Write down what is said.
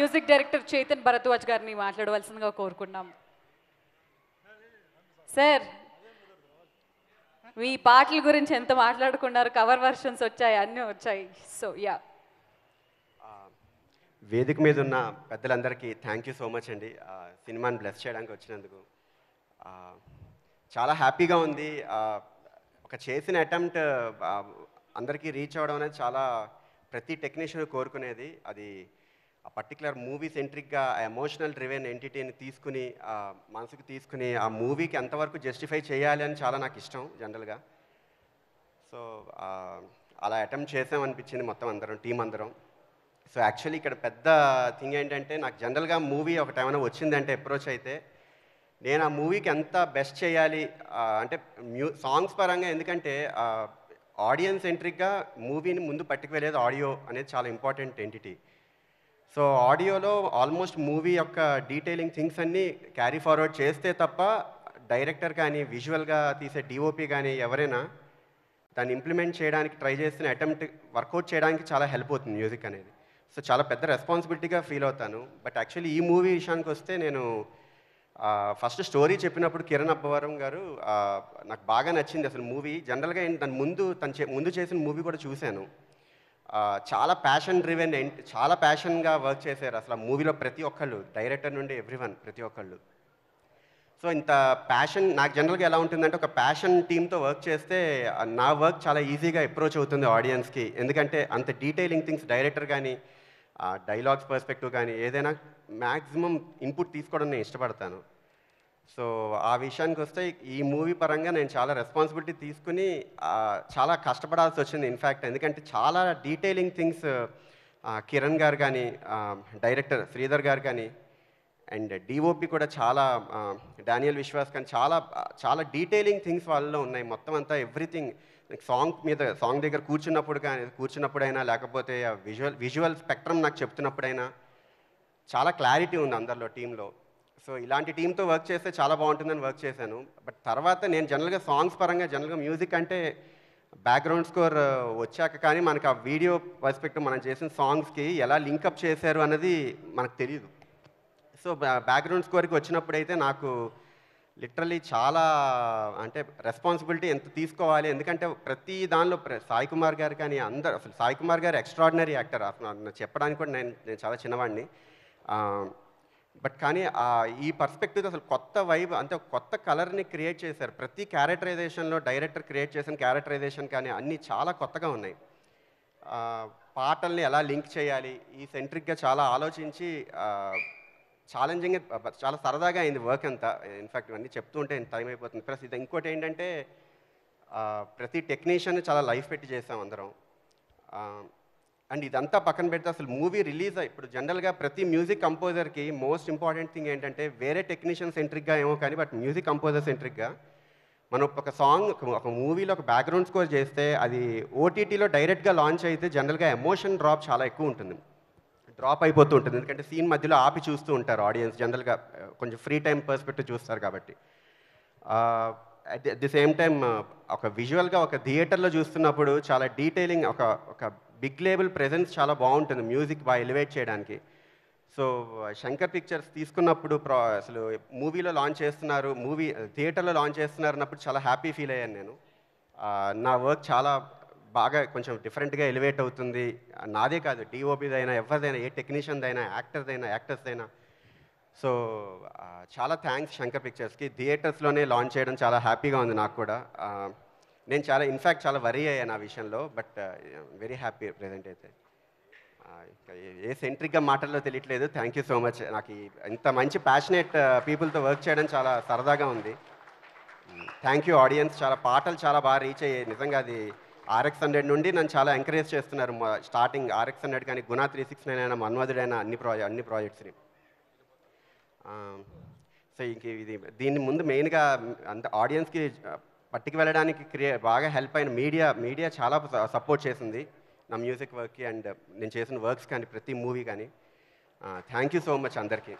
music director Chaitan Bharadwaj గారిని మాట్లాడవలసిందిగా కోరుకున్నాం సార్ మీ పాటల గురించి ఎంత మాట్లాడుకున్నారు కవర్ వర్షన్స్ వచ్చాయి అన్నీ వచ్చాయి సో యా వేదిక మీద ఉన్న పెద్దలందరికీ థ్యాంక్ యూ సో మచ్ అండి సినిమాని బ్లెస్ చేయడానికి వచ్చినందుకు చాలా హ్యాపీగా ఉంది ఒక చేసిన అటెంప్ట్ అందరికీ రీచ్ అవ్వడం అనేది చాలా ప్రతి టెక్నీషియన్ కోరుకునేది అది ఆ పర్టికులర్ మూవీ సెంట్రిక్గా ఆ ఎమోషనల్ డ్రివెన్ ఎంటిటీని తీసుకుని మనసుకు తీసుకుని ఆ మూవీకి ఎంతవరకు జస్టిఫై చేయాలి అని చాలా నాకు ఇష్టం జనరల్గా సో అలా అటెంప్ట్ చేసామనిపించింది మొత్తం అందరం టీం అందరం సో యాక్చువల్లీ ఇక్కడ పెద్ద థింగ్ ఏంటంటే నాకు జనరల్గా మూవీ టైం ఏమైనా వచ్చిందంటే అప్రోచ్ అయితే నేను ఆ మూవీకి ఎంత బెస్ట్ చేయాలి అంటే మ్యూ సాంగ్స్ పరంగా ఎందుకంటే ఆడియన్స్ సెంట్రిక్గా మూవీని ముందు పట్టుకు వెళ్ళేది ఆడియో అనేది చాలా ఇంపార్టెంట్ ఎంటిటీ సో ఆడియోలో ఆల్మోస్ట్ మూవీ యొక్క డీటెయిలింగ్ థింగ్స్ అన్నీ క్యారీ ఫార్వర్డ్ చేస్తే తప్ప డైరెక్టర్ కానీ విజువల్గా తీసే డిఓపి కానీ ఎవరైనా దాన్ని ఇంప్లిమెంట్ చేయడానికి ట్రై చేసిన అటెంప్ట్ వర్కౌట్ చేయడానికి చాలా హెల్ప్ అవుతుంది మ్యూజిక్ అనేది సో చాలా పెద్ద రెస్పాన్సిబిలిటీగా ఫీల్ అవుతాను బట్ యాక్చువల్లీ ఈ మూవీ విషయానికి వస్తే నేను ఫస్ట్ స్టోరీ చెప్పినప్పుడు కిరణ్ అబ్బవరం గారు నాకు బాగా నచ్చింది అసలు మూవీ జనరల్గా దాని ముందు తను ముందు చేసిన మూవీ కూడా చూశాను చాలా ప్యాషన్ డ్రివెన్ చాలా ప్యాషన్గా వర్క్ చేశారు అసలు మూవీలో ప్రతి ఒక్కళ్ళు డైరెక్టర్ నుండి ఎవ్రీవన్ ప్రతి ఒక్కళ్ళు సో ఇంత ప్యాషన్ నాకు జనరల్గా ఎలా ఉంటుందంటే ఒక ప్యాషన్ టీమ్తో వర్క్ చేస్తే నా వర్క్ చాలా ఈజీగా అప్రోచ్ అవుతుంది ఆడియన్స్కి ఎందుకంటే అంత డీటెయిలింగ్ థింగ్స్ డైరెక్టర్ కానీ డైలాగ్స్ పర్స్పెక్టివ్ కానీ ఏదైనా మ్యాక్సిమం ఇన్పుట్ తీసుకోవడం నేను ఇష్టపడతాను సో ఆ విషయానికి వస్తే ఈ మూవీ పరంగా నేను చాలా రెస్పాన్సిబిలిటీ తీసుకుని చాలా కష్టపడాల్సి వచ్చింది ఇన్ఫ్యాక్ట్ ఎందుకంటే చాలా డీటెయిలింగ్ థింగ్స్ కిరణ్ గారు కానీ డైరెక్టర్ శ్రీధర్ గారు కానీ అండ్ డిఓపి కూడా చాలా డానియల్ విశ్వాస్ కానీ చాలా చాలా డీటెయిలింగ్ థింగ్స్ వాళ్ళలో ఉన్నాయి మొత్తం అంతా ఎవ్రీథింగ్ సాంగ్ మీద సాంగ్ దగ్గర కూర్చున్నప్పుడు కానీ కూర్చున్నప్పుడైనా లేకపోతే విజువల్ విజువల్ స్పెక్ట్రమ్ నాకు చెప్తున్నప్పుడైనా చాలా క్లారిటీ ఉంది అందరిలో టీంలో సో ఇలాంటి టీంతో వర్క్ చేస్తే చాలా బాగుంటుందని వర్క్ చేశాను బట్ తర్వాత నేను జనరల్గా సాంగ్స్ పరంగా జనరల్గా మ్యూజిక్ అంటే బ్యాక్గ్రౌండ్ స్కోర్ వచ్చాక కానీ మనకు ఆ వీడియో పర్స్పెక్టివ్ మనం చేసిన సాంగ్స్కి ఎలా లింకప్ చేశారు అన్నది మనకు తెలియదు సో బ్యాక్గ్రౌండ్ స్కోర్కి వచ్చినప్పుడైతే నాకు లిటరలీ చాలా అంటే రెస్పాన్సిబిలిటీ ఎంత తీసుకోవాలి ఎందుకంటే ప్రతి దానిలో సాయి కుమార్ గారు కానీ అందరు అసలు సాయి కుమార్ గారు ఎక్స్ట్రాడినరీ యాక్టర్ అసలు చెప్పడానికి కూడా నేను నేను చాలా చిన్నవాడిని బట్ కానీ ఈ పర్స్పెక్టివ్ అసలు కొత్త వైబ్ అంటే కొత్త కలర్ని క్రియేట్ చేశారు ప్రతి క్యారెక్టరైజేషన్లో డైరెక్టర్ క్రియేట్ చేసిన క్యారెక్టరైజేషన్ కానీ అన్నీ చాలా కొత్తగా ఉన్నాయి పాటల్ని ఎలా లింక్ చేయాలి ఈ సెంట్రిక్గా చాలా ఆలోచించి ఛాలెంజింగ్ చాలా సరదాగా అయింది వర్క్ అంతా ఇన్ఫ్యాక్ట్ ఇవన్నీ చెప్తూ ఉంటే టైం అయిపోతుంది ప్లస్ ఇది ఇంకోటి ఏంటంటే ప్రతి టెక్నీషియన్ చాలా లైఫ్ పెట్టి చేసాం అందరం అండ్ ఇదంతా పక్కన పెడితే అసలు మూవీ రిలీజ్ ఇప్పుడు జనరల్గా ప్రతి మ్యూజిక్ కంపోజర్కి మోస్ట్ ఇంపార్టెంట్ థింగ్ ఏంటంటే వేరే టెక్నీషియన్ సెంట్రిక్గా ఏమో కానీ బట్ మ్యూజిక్ కంపోజర్ సెంట్రిక్గా మనం ఒక సాంగ్ ఒక మూవీలో ఒక బ్యాక్గ్రౌండ్ స్కోర్ చేస్తే అది ఓటీటీలో డైరెక్ట్గా లాంచ్ అయితే జనరల్గా ఎమోషన్ డ్రాప్ చాలా ఎక్కువ ఉంటుంది డ్రాప్ అయిపోతూ ఉంటుంది ఎందుకంటే సీన్ మధ్యలో ఆపి చూస్తూ ఉంటారు ఆడియన్స్ జనరల్గా కొంచెం ఫ్రీ టైం పర్స్పెక్టివ్ చూస్తారు కాబట్టి అట్ ది సేమ్ టైం ఒక విజువల్గా ఒక థియేటర్లో చూస్తున్నప్పుడు చాలా డీటెయిలింగ్ ఒక ఒక బిగ్ లేబుల్ ప్రెజెన్స్ చాలా బాగుంటుంది మ్యూజిక్ బాగా ఎలివేట్ చేయడానికి సో శంకర్ పిక్చర్స్ తీసుకున్నప్పుడు ప్రా అసలు మూవీలో లాంచ్ చేస్తున్నారు మూవీ థియేటర్లో లాంచ్ చేస్తున్నారు అన్నప్పుడు చాలా హ్యాపీ ఫీల్ అయ్యాను నేను నా వర్క్ చాలా బాగా కొంచెం డిఫరెంట్గా ఎలివేట్ అవుతుంది నాదే కాదు అయినా ఎవరిదైనా ఏ టెక్నీషియన్దైనా యాక్టర్దైనా యాక్టర్స్దైనా సో చాలా థ్యాంక్స్ శంకర్ పిక్చర్స్కి థియేటర్స్లోనే లాంచ్ చేయడం చాలా హ్యాపీగా ఉంది నాకు కూడా నేను చాలా ఇన్ఫ్యాక్ట్ చాలా వరీ అయ్యాను ఆ విషయంలో బట్ వెరీ హ్యాపీ ప్రజెంట్ అయితే ఏ సెంట్రిక్గా మాటల్లో తెలియట్లేదు థ్యాంక్ యూ సో మచ్ నాకు ఇంత మంచి ప్యాషనేట్ పీపుల్తో వర్క్ చేయడం చాలా సరదాగా ఉంది థ్యాంక్ యూ ఆడియన్స్ చాలా పాటలు చాలా బాగా రీచ్ అయ్యాయి నిజంగా అది ఆర్ఎక్స్ హండ్రెడ్ నుండి నన్ను చాలా ఎంకరేజ్ చేస్తున్నారు స్టార్టింగ్ ఆర్ఎక్స్ హండ్రెడ్ కానీ గుణా త్రీ సిక్స్ నైన్ అయినా మన్మధుడైన అన్ని ప్రాజెక్ట్ అన్ని ప్రాజెక్ట్స్ని సో um, ఇంక ఇది దీని ముందు మెయిన్గా అంత ఆడియన్స్కి పట్టుకు వెళ్ళడానికి క్రియే బాగా హెల్ప్ అయిన మీడియా మీడియా చాలా సపోర్ట్ చేసింది నా మ్యూజిక్ వర్క్కి అండ్ నేను చేసిన వర్క్స్ కానీ ప్రతి మూవీ కానీ థ్యాంక్ యూ సో మచ్ అందరికీ